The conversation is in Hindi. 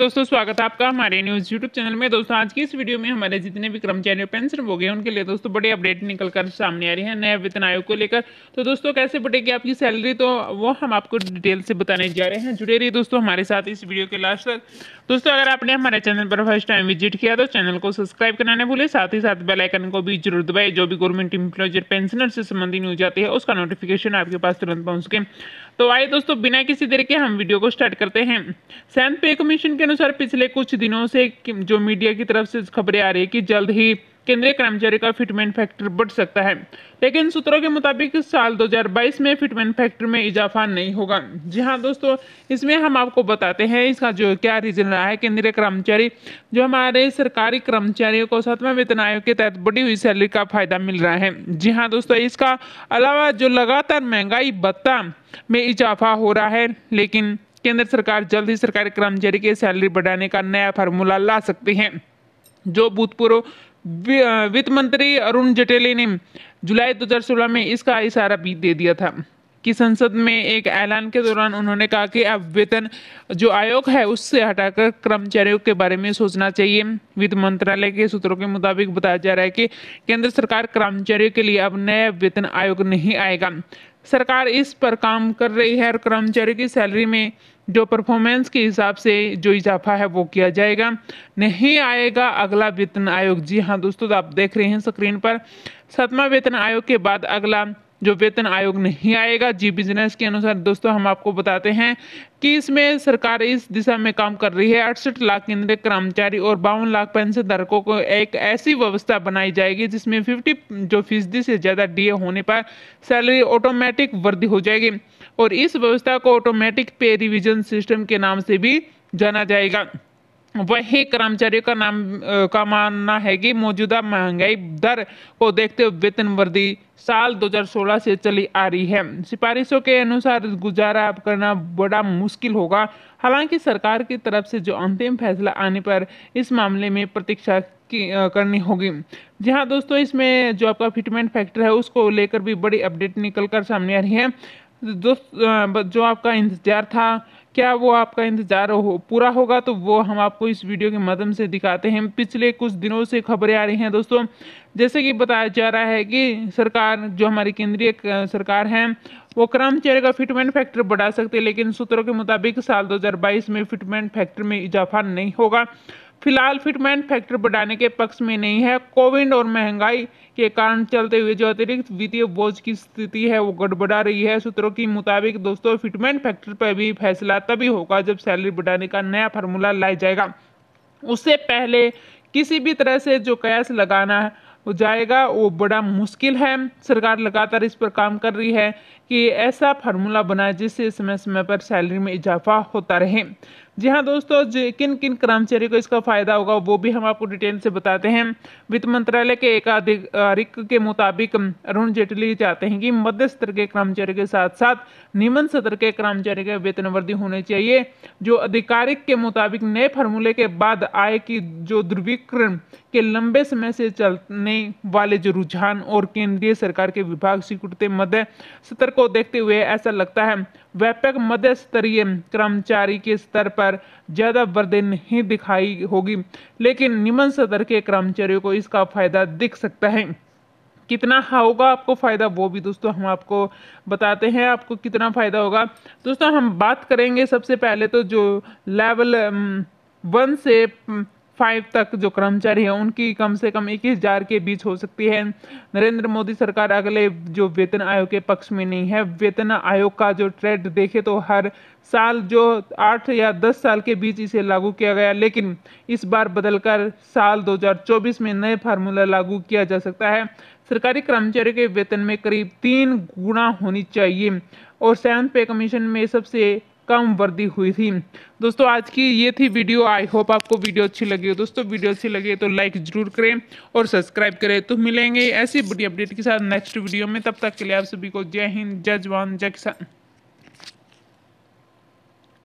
दोस्तों स्वागत है आपका हमारे न्यूज़ यूट्यूब चैनल में दोस्तों आज की इस वीडियो में हमारे जितने भी कर्मचारी पेंशन हो गए उनके लिए दोस्तों बड़ी अपडेट निकल कर सामने आ रही है नए वेतन आयोग को लेकर तो दोस्तों कैसे बढ़ेगी आपकी सैलरी तो वो हम आपको डिटेल से बताने जा रहे हैं जुड़े रहिए दोस्तों हमारे साथ इस वीडियो के लास्ट तक दोस्तों अगर आपने हमारे चैनल पर फर्स्ट टाइम विजिट किया तो चैनल को सब्सक्राइब नहीं भूले साथ ही साथ बेलाइकन को भी जरूर दबाए जो भी गवर्नमेंट एम्प्लॉयर पेंशनर से संबंधित न्यूज आती है उसका नोटिफिकेशन आपके पास तुरंत पहुँच सके तो आइए दोस्तों बिना किसी देर के हम वीडियो को स्टार्ट करते हैं सैन पे कमीशन के अनुसार पिछले कुछ दिनों से जो मीडिया की तरफ से खबरें आ रही है कि जल्द ही केंद्रीय कर्मचारी का फिटमेंट फैक्टर बढ़ सकता है लेकिन सूत्रों के मुताबिक साल 2022 में फिटमेंट फैक्टर में इजाफा नहीं होगा जी हाँ दोस्तों इसमें हम आपको बताते हैं इसका जो क्या रीज़न रहा है केंद्रीय कर्मचारी जो हमारे सरकारी कर्मचारियों को सातवां वेतन आयोग के तहत बढ़ी हुई सैलरी का फायदा मिल रहा है जी हाँ दोस्तों इसका अलावा जो लगातार महंगाई भत्ता में इजाफा हो रहा है लेकिन केंद्र सरकार जल्द ही सरकारी कर्मचारी की सैलरी बढ़ाने का नया फार्मूला ला सकती है जो भूतपूर्व वित्त मंत्री अरुण जेटली ने जुलाई 2016 में इसका इशारा भी दे दिया था कि संसद में एक ऐलान के दौरान उन्होंने कहा कि अब वेतन जो आयोग है उससे हटाकर कर्मचारियों के बारे में सोचना चाहिए वित्त मंत्रालय के सूत्रों के मुताबिक बताया जा रहा है कि केंद्र सरकार कर्मचारियों के लिए अब नया वेतन आयोग नहीं आएगा सरकार इस पर काम कर रही है और कर्मचारियों की सैलरी में जो परफॉर्मेंस के हिसाब से जो इजाफा है वो किया जाएगा नहीं आएगा अगला वेतन आयोग जी हाँ दोस्तों तो आप देख रहे हैं स्क्रीन पर सातवां वेतन आयोग के बाद अगला जो वेतन आयोग नहीं आएगा जी बिजनेस के अनुसार दोस्तों हम आपको बताते हैं कि इसमें सरकार इस दिशा में काम कर रही है अड़सठ लाख केंद्रीय कर्मचारी और बावन लाख पेंशन धारकों को एक ऐसी व्यवस्था बनाई जाएगी जिसमें 50 जो फीसदी से ज़्यादा डीए होने पर सैलरी ऑटोमेटिक वृद्धि हो जाएगी और इस व्यवस्था को ऑटोमेटिक पे रिविजन सिस्टम के नाम से भी जाना जाएगा वही कर्मचारियों का नाम का मानना है कि मौजूदा महंगाई दर को देखते हुए वेतन वृद्धि साल 2016 से चली आ रही है सिफारिशों के अनुसार गुजारा करना बड़ा मुश्किल होगा हालांकि सरकार की तरफ से जो अंतिम फैसला आने पर इस मामले में प्रतीक्षा की करनी होगी जी हाँ दोस्तों इसमें जो आपका फिटमेंट फैक्टर है उसको लेकर भी बड़ी अपडेट निकल कर सामने आ रही है जो जो आपका इंतज़ार था क्या वो आपका इंतज़ार हो पूरा होगा तो वो हम आपको इस वीडियो के माध्यम से दिखाते हैं पिछले कुछ दिनों से खबरें आ रही हैं दोस्तों जैसे कि बताया जा रहा है कि सरकार जो हमारी केंद्रीय सरकार है वो कर्मचारी का फिटमेंट फैक्टर बढ़ा सकते हैं लेकिन सूत्रों के मुताबिक साल 2022 में फिटमेंट फैक्टर में इजाफा नहीं होगा फिलहाल फिटमेंट फैक्टर बढ़ाने के पक्ष में नहीं है कोविड और महंगाई के कारण चलते हुए जो अतिरिक्त वित्तीय बोझ की स्थिति है वो गड़बड़ा रही है सूत्रों के मुताबिक दोस्तों फिटमेंट फैक्टर पर भी फैसला तभी होगा जब सैलरी बढ़ाने का नया फार्मूला लाया जाएगा उससे पहले किसी भी तरह से जो कयास लगाना है हो जाएगा वो बड़ा मुश्किल है सरकार लगातार इस पर काम कर रही है कि ऐसा फार्मूला बनाए जिससे समय समय पर सैलरी में इजाफा होता रहे जी हाँ दोस्तों किन किन कर्मचारी को इसका फ़ायदा होगा वो भी हम आपको डिटेल से बताते हैं वित्त मंत्रालय के एक एकाधिकारिक के मुताबिक अरुण जेटली चाहते हैं कि मध्य स्तर के कर्मचारी के साथ साथ निम्न स्तर के कर्मचारी के वेतन वृद्धि होनी चाहिए जो आधिकारिक के मुताबिक नए फार्मूले के बाद आय की जो ध्रुवीकरण के लंबे समय से चलने वाले जो रुझान और केंद्रीय सरकार के विभाग स्वीकृत मध्य स्तर को देखते हुए ऐसा लगता है व्यापक मध्य स्तरीय कर्मचारी के स्तर पर ज़्यादा वृद्धि नहीं दिखाई होगी लेकिन निम्न स्तर के कर्मचारियों को इसका फायदा दिख सकता है कितना हाँ होगा आपको फ़ायदा वो भी दोस्तों हम आपको बताते हैं आपको कितना फ़ायदा होगा दोस्तों हम बात करेंगे सबसे पहले तो जो लेवल वन से फाइव तक जो कर्मचारी हैं उनकी कम से कम इक्कीस हजार के बीच हो सकती है नरेंद्र मोदी सरकार अगले जो वेतन आयोग के पक्ष में नहीं है वेतन आयोग का जो ट्रेड देखे तो हर साल जो आठ या दस साल के बीच इसे लागू किया गया लेकिन इस बार बदलकर साल 2024 में नए फार्मूला लागू किया जा सकता है सरकारी कर्मचारियों के वेतन में करीब तीन गुना होनी चाहिए और सैन पे कमीशन में सबसे कम वृद्धि हुई थी दोस्तों आज की ये थी वीडियो आई होप आपको वीडियो अच्छी लगी हो दोस्तों वीडियो अच्छी लगी तो लाइक ज़रूर करें और सब्सक्राइब करें तो मिलेंगे ऐसी बड़ी अपडेट के साथ नेक्स्ट वीडियो में तब तक के लिए आप सभी को जय हिंद जय जवान जय किसान